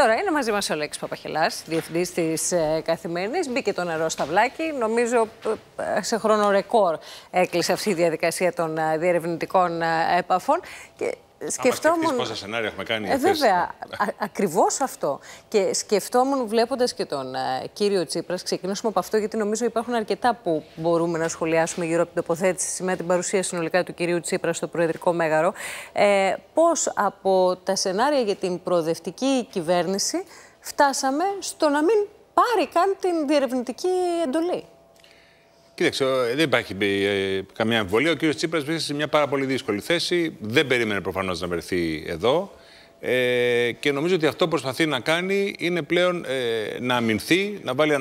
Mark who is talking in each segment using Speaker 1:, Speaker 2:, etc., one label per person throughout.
Speaker 1: Τώρα είναι μαζί μας ο Λέξη Παπαχελάς, διευθυντής της ε, Καθημερινής, Μπήκε το νερό στα βλάκι. Νομίζω ε, σε χρόνο ρεκόρ έκλεισε αυτή η διαδικασία των ε, διερευνητικών επαφών. Και Σκεφτόμουν. Πόσα
Speaker 2: σενάρια έχουμε κάνει. Ε, βέβαια,
Speaker 1: ακριβώς αυτό. Και σκεφτόμουν, βλέποντας και τον ε, κύριο Τσίπρας, ξεκινήσουμε από αυτό, γιατί νομίζω υπάρχουν αρκετά που μπορούμε να σχολιάσουμε γύρω από την τοποθέτηση με την παρουσία συνολικά του κυρίου Τσίπρα στο Προεδρικό Μέγαρο. Ε, Πώς από τα σενάρια για την προοδευτική κυβέρνηση φτάσαμε στο να μην πάρει καν την διερευνητική εντολή.
Speaker 2: Κοίταξε, ε, δεν υπάρχει ε, ε, καμία εμβολία. Ο κύριος Τσίπρας βρίσκεται σε μια πάρα πολύ δύσκολη θέση. Δεν περίμενε προφανώς να βρεθεί εδώ. Ε, και νομίζω ότι αυτό που προσπαθεί να κάνει είναι πλέον να αμυνθεί, να βάλει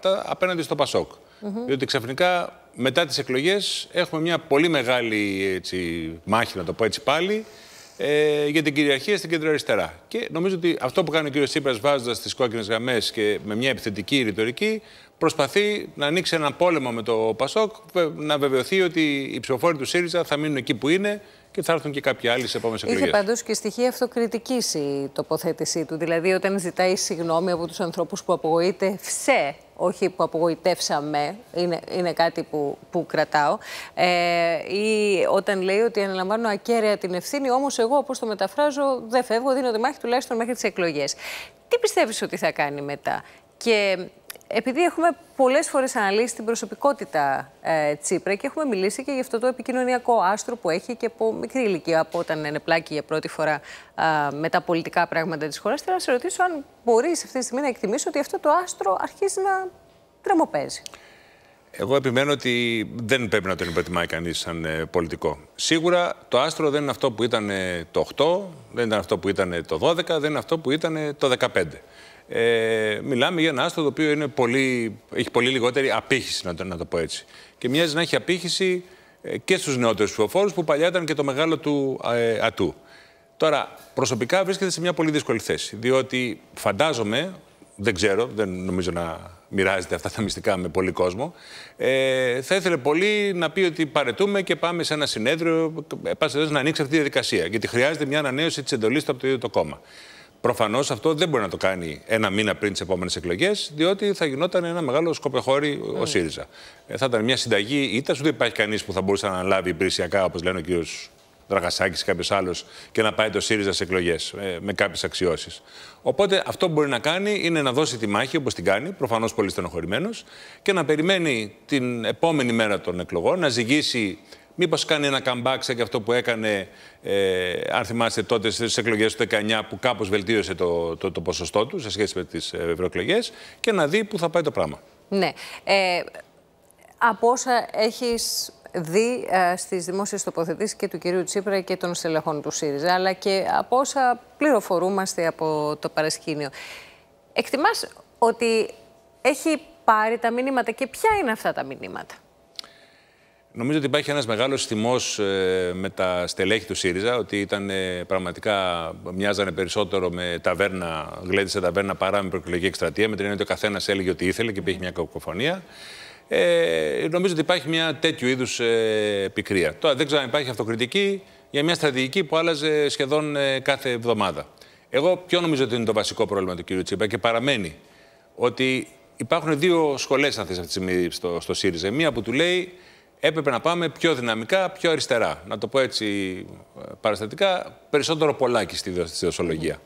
Speaker 2: τα, απέναντι στο Πασόκ. Mm -hmm. Διότι ξαφνικά μετά τις εκλογές έχουμε μια πολύ μεγάλη έτσι, μάχη, να το πω έτσι πάλι, ε, για την κυριαρχία στην κεντροαριστερά. Και νομίζω ότι αυτό που κάνει ο κύριος Τσίπρας βάζοντας τις κόκκινες γραμμές και με μια επιθετική ρητορική προσπαθεί να ανοίξει ένα πόλεμο με το Πασόκ, να βεβαιωθεί ότι οι ψηφοφόροι του ΣΥΡΙΖΑ θα μείνουν εκεί που είναι και θα έρθουν και κάποιοι άλλοι σε επόμενες εκλογέ. Είχε παντού
Speaker 1: και στοιχεία αυτοκριτικής η τοποθέτησή του. Δηλαδή, όταν ζητάει συγγνώμη από τους ανθρώπους που απογοήτευσε, όχι που απογοητεύσαμε, είναι, είναι κάτι που, που κρατάω. Ε, ή όταν λέει ότι αναλαμβάνω ακέραια την ευθύνη, όμως εγώ, όπως το μεταφράζω, δεν φεύγω, δίνω τη μάχη τουλάχιστον μέχρι τις εκλογές. Τι πιστεύεις ότι θα κάνει μετά. Και επειδή έχουμε πολλές φορές αναλύσει την προσωπικότητα ε, Τσίπρα και έχουμε μιλήσει και γι' αυτό το επικοινωνιακό άστρο που έχει και από μικρή ηλικία, από όταν είναι πλάκι για πρώτη φορά ε, με τα πολιτικά πράγματα της χώρας, θέλω να σε ρωτήσω αν μπορείς αυτή τη στιγμή να εκτιμήσεις ότι αυτό το άστρο αρχίζει να τρεμοπαίζει.
Speaker 2: Εγώ επιμένω ότι δεν πρέπει να τον υποτιμάει κανείς σαν ε, πολιτικό. Σίγουρα το άστρο δεν είναι αυτό που ήταν ε, το 8, δεν ήταν αυτό που ήταν ε, το 12, δεν είναι αυτό που ήταν το 15. Ε, μιλάμε για ένα άστρο το οποίο είναι πολύ, έχει πολύ λιγότερη απήχηση, να το, να το πω έτσι. Και μοιάζει να έχει απήχηση ε, και στους νεότερους ψηφοφόρους που παλιά ήταν και το μεγάλο του ε, ατού. Τώρα, προσωπικά βρίσκεται σε μια πολύ δύσκολη θέση, διότι φαντάζομαι, δεν ξέρω, δεν νομίζω να μοιράζεται αυτά τα μυστικά με πολύ κόσμο, ε, θα ήθελε πολύ να πει ότι παρετούμε και πάμε σε ένα συνέδριο, ε, πάση να ανοίξει αυτή τη διαδικασία, γιατί χρειάζεται μια ανανέωση της εντολής του από το ίδιο το κόμμα. Προφανώς αυτό δεν μπορεί να το κάνει ένα μήνα πριν τις επόμενες εκλογές, διότι θα γινόταν ένα μεγάλο σκοπεχώρι ο ναι. ΣΥΡΙΖΑ. Ε, θα ήταν μια συνταγή ήττας, ούτε υπάρχει κανείς που θα μπορούσε να αναλάβει υπηρεσιακά, όπως λένε ο κ. Δραγασάκη ή κάποιος άλλος, και να πάει το ΣΥΡΙΖΑ σε εκλογές ε, με κάποιες αξιώσεις. Οπότε αυτό που μπορεί να κάνει είναι να δώσει τη μάχη όπως την κάνει, προφανώς πολύ στενοχωρημένος, και να περιμένει την επόμενη μέρα των εκλογών να ζυγίσει Μήπως κάνει ένα comeback σε και αυτό που έκανε, ε, αν θυμάστε τότε, στις εκλογές του 19, που κάπως βελτίωσε το, το, το ποσοστό του σε σχέση με τις ε, ευρωεκλογές, και να δει πού θα πάει το πράγμα.
Speaker 1: Ναι. Ε, από όσα έχεις δει ε, στις δημόσιες τοποθετήσεις και του κυρίου Τσίπρα και των στελεχών του ΣΥΡΙΖΑ, αλλά και από όσα πληροφορούμαστε από το παρασκήνιο. Εκτιμάς ότι έχει πάρει τα μηνύματα και ποια είναι αυτά τα μηνύματα.
Speaker 2: Νομίζω ότι υπάρχει ένας μεγάλος θυμός ε, με τα στελέχη του ΣΥΡΙΖΑ, ότι ήταν ε, πραγματικά μοιάζανε περισσότερο με ταβέρνα, γλέντισε ταβέρνα παρά με προεκλογική εκστρατεία. Με την έννοια ότι ο καθένας έλεγε ότι ήθελε και υπήρχε μια κακοφωνία. Ε, νομίζω ότι υπάρχει μια τέτοιου είδους ε, πικρία. Τώρα δεν ξέρω αν υπάρχει αυτοκριτική για μια στρατηγική που άλλαζε σχεδόν κάθε εβδομάδα. Εγώ ποιο νομίζω ότι είναι το βασικό πρόβλημα του κ. Τσίπα και παραμένει ότι υπάρχουν δύο σχολές, αν θες, αυτή τη στιγμή, στο, στο ΣΥΡΙΖΑ. Μία που του λέει έπρεπε να πάμε πιο δυναμικά, πιο αριστερά. Να το πω έτσι ε, παραστατικά, περισσότερο πολλάκι στη δοσολογία.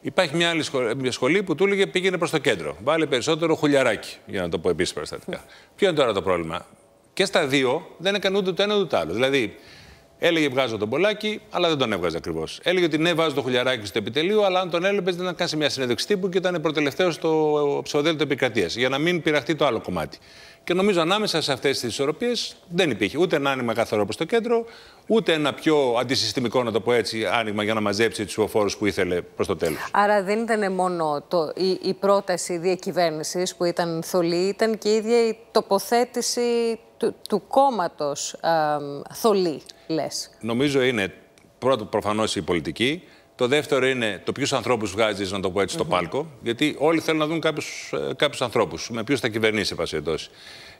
Speaker 2: Υπάρχει μια άλλη σχολή, που του έλεγε πήγαινε προς το κέντρο. Βάλε περισσότερο χουλιαράκι, για να το πω επίσης παραστατικά. Ποιο είναι τώρα το πρόβλημα. Και στα δύο δεν έκανε ούτε το ένα ούτε το άλλο. Δηλαδή, έλεγε βγάζω τον πολλάκι, αλλά δεν τον έβγαζε ακριβώς. Έλεγε ότι ναι, βάζω το χουλιαράκι στο επιτελείο, αλλά αν τον έλεπες δεν κάνεις μια συνέντευξη τύπου και ήταν προτελευταίος στο ψηφοδέλτιο επικρατείας. Για να μην πειραχτεί το άλλο κομμάτι. Και νομίζω ανάμεσα σε αυτές τις ισορροπίες δεν υπήρχε ούτε ένα άνοιγμα καθαρό προς το κέντρο, ούτε ένα πιο αντισυστημικό, να το πω έτσι, άνοιγμα για να μαζέψει τους ψηφοφόρους που ήθελε προς το τέλος.
Speaker 1: Άρα δεν ήταν μόνο το, η, πρόταση διακυβέρνησης που ήταν θολή, ήταν και η ίδια η τοποθέτηση του, του κόμματος θολή, λες.
Speaker 2: Νομίζω είναι πρώτο προφανώς η πολιτική. Το δεύτερο είναι το ποιους ανθρώπους βγάζεις, να το πω έτσι, στο mm πάλκο. Γιατί όλοι θέλουν να δουν κάποιους ε, ανθρώπους, με ποιους θα κυβερνήσει, εν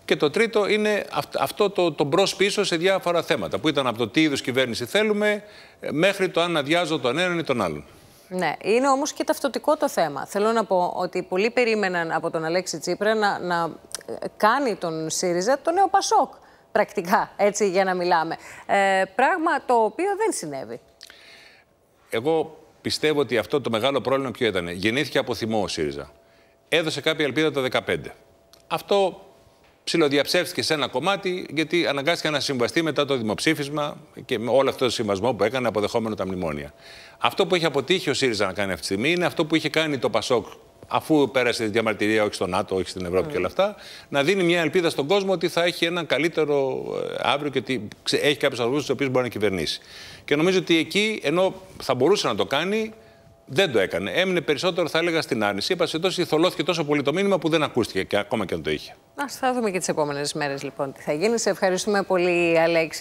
Speaker 2: Και το τρίτο είναι αυτό το, το μπρο-πίσω σε διάφορα θέματα. Που ήταν από το τι είδους κυβέρνηση θέλουμε, ε, μέχρι το αν αδειάζω τον έναν ή τον άλλον.
Speaker 1: Ναι, είναι όμως και ταυτοτικό το θέμα. Θέλω να πω ότι πολλοί περίμεναν από τον Αλέξη Τσίπρα να, να ε, κάνει τον ΣΥΡΙΖΑ το νέο Πασόκ. Πρακτικά, έτσι για να μιλάμε. Ε, πράγμα το οποίο δεν συνέβη
Speaker 2: εγώ πιστεύω ότι αυτό το μεγάλο πρόβλημα ποιο ήταν. Γεννήθηκε από θυμό ο ΣΥΡΙΖΑ. Έδωσε κάποια ελπίδα το 2015. Αυτό ψηλοδιαψεύστηκε σε ένα κομμάτι, γιατί αναγκάστηκε να συμβαστεί μετά το δημοψήφισμα και με όλο αυτό το συμβασμό που έκανε αποδεχόμενο τα μνημόνια. Αυτό που έχει αποτύχει ο ΣΥΡΙΖΑ να κάνει αυτή τη στιγμή είναι αυτό που είχε κάνει το ΠΑΣΟΚ αφού πέρασε τη διαμαρτυρία όχι στο ΝΑΤΟ, όχι στην Ευρώπη και ναι. όλα αυτά, να δίνει μια ελπίδα στον κόσμο ότι θα έχει έναν καλύτερο ε, αύριο και ότι έχει κάποιους αργούς του οποίους μπορεί να κυβερνήσει. Και νομίζω ότι εκεί, ενώ θα μπορούσε να το κάνει, δεν το έκανε. Έμεινε περισσότερο, θα έλεγα, στην άρνηση. Είπα σε τόσο θολώθηκε τόσο πολύ το μήνυμα που δεν ακούστηκε και ακόμα και αν το είχε.
Speaker 1: Ας θα δούμε και τις επόμενες μέρες λοιπόν τι θα γίνει. Σε ευχαριστούμε πολύ, Αλέξη.